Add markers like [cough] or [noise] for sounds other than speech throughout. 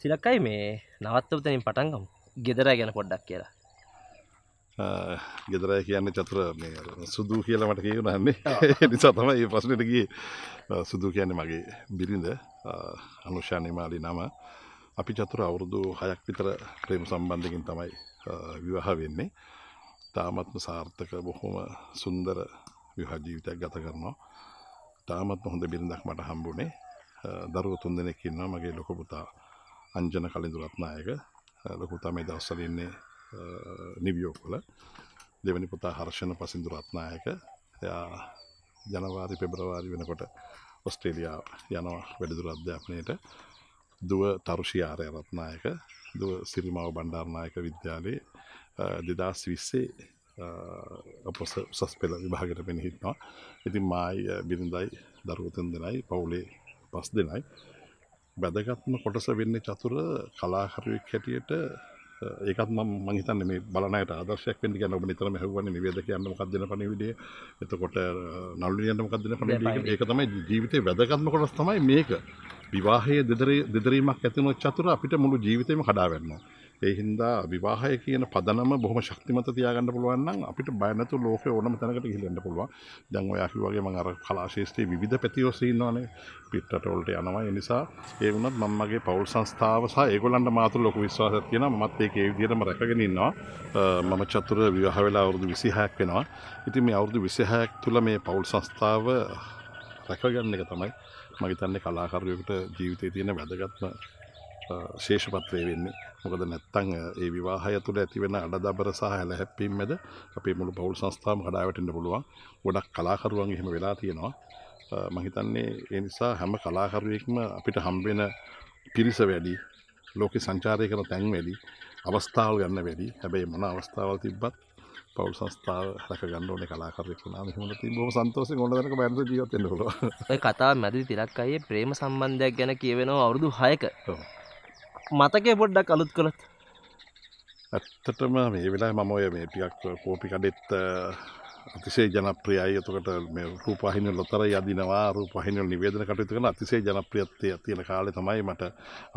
සිලක්කයි මේ නවත්තවතනින් පටන්ගම් ගෙදරයි ගැන පොඩ්ඩක් කියලා ගෙදරයි කියන්න චතුර සුදු කියලා මට කියනන්නේ [laughs] නිසා තම ඒ ප්‍රශ්නටගේ සුදු කියන්නේ මගේ බිරිඳ අනුෂානය මාලි නම අපි චතුර අවුරුදු හයක් විතර ප්‍රේම සම්බන්ධකින් තමයි විවාහ වෙන්නේ තාමත්ම සාර්ථක බොහොම සුන්දර විහජීවිතයක් ගත කරනවා තාමත් හොඳ බිරිඳක් මට හම්බුනේ දරුව තුන්දෙනෙක් ඉන්නවා මගේ ලොකපුතා අංජන කලින්ඳු රත්නායක ලොකුතා මේ දවස්සලන්නේ නිවියෝකොල දෙවැනි පුතා හර්ෂණ පසිදු රත්නායක එයා ජනවාරි පෙබරවාරි වෙනකොට ඔස්ට්‍රේලියයා යනවා වැඩදුර අධ්‍යාපනයට දුව තරුෂියාරය රත්නායක දුව සිරිමාව බණ්ඩාර්නායක විද්‍යාලයේ දෙදස් විස්සේ අප උසස් පෙළ විභාගට පෙනහිටනවා ඉතින් මයි බිරිඳයි දරුවතන් දෙනයි පවුලේ පස් දෙනයි වැදගත්ම කොටස වෙන්නේ චතුර කලාකරුවෙක් හැටියට ඒකත් මම මං හිතන්නේ මේ බලනයට ආදර්ශයක් වෙන්න කියන්නේ ඔබ නිතරම හෙව්වන්නේ නිවේද කියන්නේ මොකක්ද දෙන පණිවිඩය. එතකොට නළුනියන්ට මොකක්ද දෙන පණිවිඩය? ඒක තමයි ජීවිතේ වැදගත්ම කොටස තමයි මේක. විවාහයේ දෙදරීමක් ඇතිවෙන චතුර අපිට මුළු ජීවිතේම කඩා වැටෙනවා. ඒ හින්දා විවාහය කියන පදනම බොහොම ශක්තිමත් තියාගන්න පුළුවන් නම් අපිට බය නැතුව ලෝකේ ඕනම තැනකට ගිහිල්ලා යන්න පුළුවන්. දැන් ඔය අපි වගේ මම අර කලා ශාස්ත්‍රයේ විවිධ පැති ඔස්සේ ඉන්නවනේ. පිටරට වලට යනවා. ඒ නිසා ඒ වුණත් මම මගේ පවුල් සංස්ථාව සහ ඒගොල්ලන්ට මාතුල ලොකු විශ්වාසයක් තියෙනවා. මමත් ඒක ඒ විදිහටම රැකගෙන ඉන්නවා. මම චතුර විවාහ වෙලා අවුරුදු 26ක් වෙනවා. ඉතින් මේ අවුරුදු 26ක් තුල මේ පවුල් සංස්ථාව රැකගන්න එක තමයි මම හිතන්නේ කලාකරුවෙකුට ජීවිතේ තියෙන වැදගත්ම ශේෂපත්‍රය වෙන්න මොකද නැත්තං ඒ විවාහය තුළ ඇතිවෙන අඩදබර සහ හැල හැප්පීම් මැද අපේ මුළු පවුල් සංස්ථාම හඩාවටෙන්න්න පුළුවන් ගොඩක් කලාකරුවන් එහෙම වෙලා තියෙනවා මහිතන්නේ ඒ නිසා හැම කලාකරුවෙක්ම අපිට හම්බෙන පිරිස වැඩි ලෝක සංචාරය කර තැන් වැඩි අවස්ථාව ගන්න වැඩි හැබැයි මොන අවස්ථාවල් තිබ්බත් පවල් සස්ථාව හක ගන්නන කලාකරෙක්ුණා හමති බොම සන්තෝස ගොඩදක බැද ජීවතෙනකොට කතා මැදි තිලක් අයේ ප්‍රේම සම්බන්ධයක් ගැන කියවෙනවා අවුරුදු හයක මතකේ පොඩ්ඩක් අලුත් කළත් ඇත්තටම මේ වෙලා මම ඔය මේ ටිකක් කෝපි කඩෙත් අතිසේ ජනප්‍රියයි එතකොට මේ රූපවාහිනිවල අතර යදිනවා රූපවාහිනිවල නිවේදන කටයුතු කරන අතිසේ ජනප්‍රියත්වය තියෙන කාලේ තමයි මට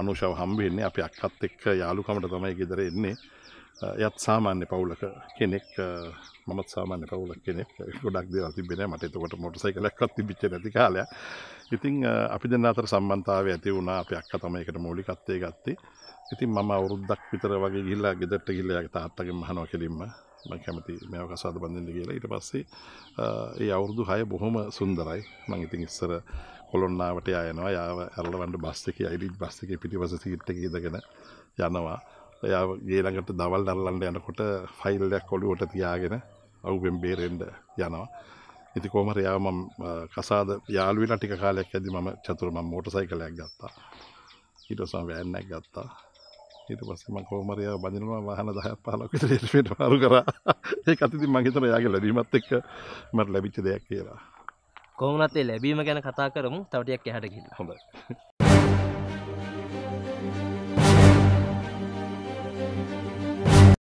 අනුෂාව හම්බ වෙන්නේ අපි අක්කත් එක්ක යාළුකමට තමයි ගෙදර එන්නේ එයත් සාමාන්‍ය පවුලක කෙනෙක් මමත් සාමාන්‍ය පවුලක් කෙනෙක් ගොඩක් දේවල් තිබෙන්නේ මට එතකොට මොටර් සයිකලයක්වත් තිබිච්ච නැති කාලයක්. ඉතින් අපි දෙන්න අතර සම්බන්ධතාවය ඇති වුණා. අපි අක්කා තමයි ඒකට මූලිකත්වයේ ගත්තේ. ඉතින් මම අවුරුද්දක් විතර වගේ ගිහිල්ලා ගෙදරට ගිහිල්ලා තාත්තගෙන් අහනවා කෙලින්ම මම කැමති මේ අවකාශාද බඳින්න කියලා ඊට පස්සේ ඒ අවුරුදු 6 බොහොම සුන්දරයි මම ඉතින් ඉස්සර කොළොන්නාවට යනවා යාව ඇරලවන්න බස් එකේ අයිලි බස් එකේ පිටිපස්ස සීට් එකේ ඉඳගෙන යනවා එයා ගේ ළඟට දවල් අරලන්න යනකොට ෆයිල් එකක් ඔළුවට තියාගෙන අවුෙන් බේරෙන්න යනවා ඉතින් කොහොම හරි යාව මම කසාද යාළුවෙලා ටික කාලයක් ඇද්දි මම චතුර මම මෝටර් සයිකලයක් ගත්තා ඊට පස්සේ වෑන් එකක් ගත්තා ඊට පස්සේ මම කොහොම හරි බඳිනවා වාහන 10ක් 15ක් විතර එලිමෙන්ට් මාරු කරා ඒක අතින් මම හිතනවා එයාගේ ලැබීමත් එක්ක මට ලැබිච්ච දෙයක් කියලා කොහොම නත් ඒ ලැබීම ගැන කතා කරමු තව ටිකක් එහාට ගිහින් හොඳයි